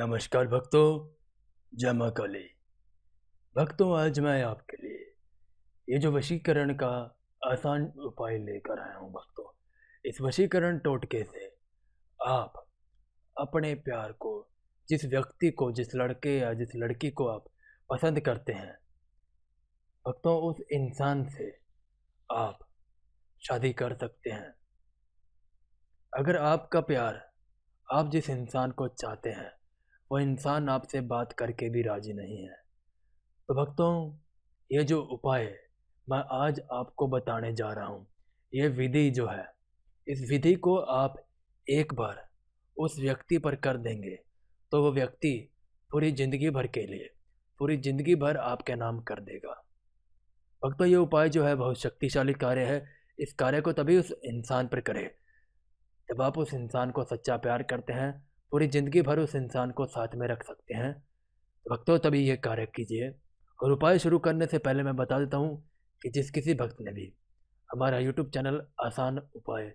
नमस्कार भक्तों जमा काली भक्तों आज मैं आपके लिए ये जो वशीकरण का आसान उपाय लेकर आया हूँ भक्तों इस वशीकरण टोटके से आप अपने प्यार को जिस व्यक्ति को जिस लड़के या जिस लड़की को आप पसंद करते हैं भक्तों उस इंसान से आप शादी कर सकते हैं अगर आपका प्यार आप जिस इंसान को चाहते हैं वो इंसान आपसे बात करके भी राजी नहीं है तो भक्तों ये जो उपाय मैं आज आपको बताने जा रहा हूँ ये विधि जो है इस विधि को आप एक बार उस व्यक्ति पर कर देंगे तो वो व्यक्ति पूरी ज़िंदगी भर के लिए पूरी ज़िंदगी भर आपके नाम कर देगा भक्तों ये उपाय जो है बहुत शक्तिशाली कार्य है इस कार्य को तभी उस इंसान पर करें जब आप उस इंसान को सच्चा प्यार करते हैं पूरी ज़िंदगी भर उस इंसान को साथ में रख सकते हैं भक्तों तभी यह कार्य कीजिए और उपाय शुरू करने से पहले मैं बता देता हूँ कि जिस किसी भक्त ने भी हमारा यूट्यूब चैनल आसान उपाय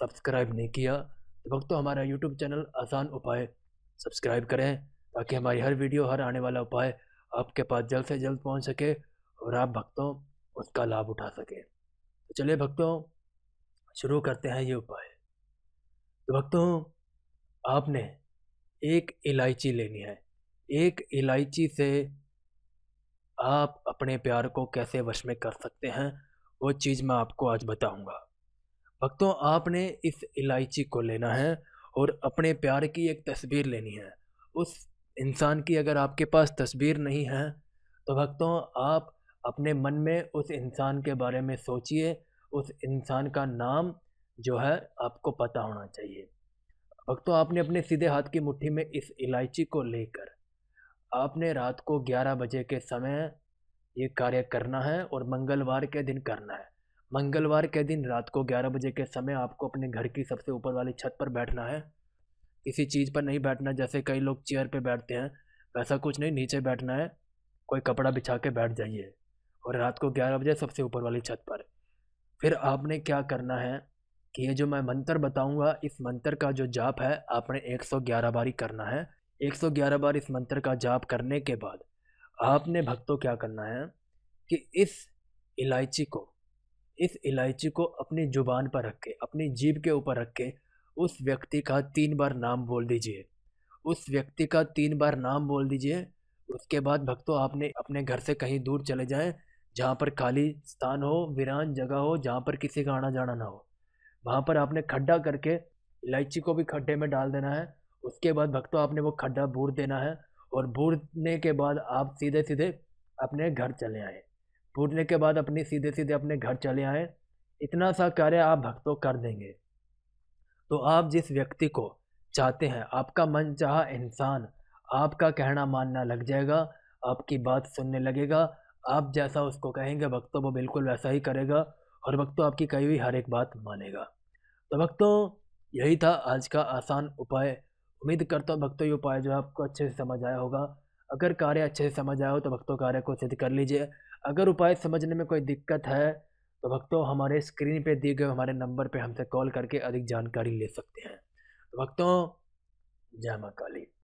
सब्सक्राइब नहीं किया तो भक्तों हमारा यूट्यूब चैनल आसान उपाय सब्सक्राइब करें ताकि हमारी हर वीडियो हर आने वाला उपाय आपके पास जल्द से जल्द पहुँच सके और आप भक्तों उसका लाभ उठा सकें तो चलिए भक्तों शुरू करते हैं ये उपाय तो भक्तों आपने एक इलायची लेनी है एक इलायची से आप अपने प्यार को कैसे वश में कर सकते हैं वो चीज़ मैं आपको आज बताऊंगा भक्तों आपने इस इलायची को लेना है और अपने प्यार की एक तस्वीर लेनी है उस इंसान की अगर आपके पास तस्वीर नहीं है तो भक्तों आप अपने मन में उस इंसान के बारे में सोचिए उस इंसान का नाम जो है आपको पता होना चाहिए अब तो आपने अपने सीधे हाथ की मुट्ठी में इस इलायची को लेकर आपने रात को 11 बजे के समय ये कार्य करना है और मंगलवार के दिन करना है मंगलवार के दिन रात को 11 बजे के समय आपको अपने घर की सबसे ऊपर वाली छत पर बैठना है किसी चीज़ पर नहीं बैठना जैसे कई लोग चेयर पर बैठते हैं वैसा कुछ नहीं नीचे बैठना है कोई कपड़ा बिछा के बैठ जाइए और रात को 11 बजे सबसे ऊपर वाली छत पर फिर आपने क्या करना है कि ये जो मैं मंत्र बताऊंगा इस मंत्र का जो जाप है आपने 111 बारी करना है 111 बार इस मंत्र का जाप करने के बाद आपने भक्तों क्या करना है कि इस इलायची को इस इलायची को अपनी जुबान पर रख के अपनी जीभ के ऊपर रख के उस व्यक्ति का तीन बार नाम बोल दीजिए उस व्यक्ति का तीन बार नाम बोल दीजिए उसके बाद भक्तों आपने अपने घर से कहीं दूर चले जाएं जहाँ पर खाली स्थान हो वीरान जगह हो जहाँ पर किसी का आना जाना ना हो वहाँ पर आपने खड्डा करके इलायची को भी खड्डे में डाल देना है उसके बाद भक्तों आपने वो खड्डा भूर देना है और भूरने के बाद आप सीधे सीधे अपने घर चले आए भूरने के बाद अपने सीधे सीधे अपने घर चले आए इतना सा कार्य आप भक्तों कर देंगे तो आप जिस व्यक्ति को चाहते हैं आपका मन चाह इंसान आपका कहना मानना लग जाएगा आपकी बात सुनने लगेगा आप जैसा उसको कहेंगे भक्तों वो बिल्कुल वैसा ही करेगा और वक्त तो आपकी कही हुई हर एक बात मानेगा तो वक्तों तो यही था आज का आसान उपाय उम्मीद करता हूँ भक्तों तो ये उपाय जो है आपको अच्छे से समझ आया होगा अगर कार्य अच्छे से समझ आया हो तो भक्तों तो कार्य को सिद्ध कर लीजिए अगर उपाय समझने में कोई दिक्कत है तो भक्तों हमारे स्क्रीन पे दिए गए हमारे नंबर पे हमसे कॉल करके अधिक जानकारी ले सकते हैं तो भक्तों जय माँ काली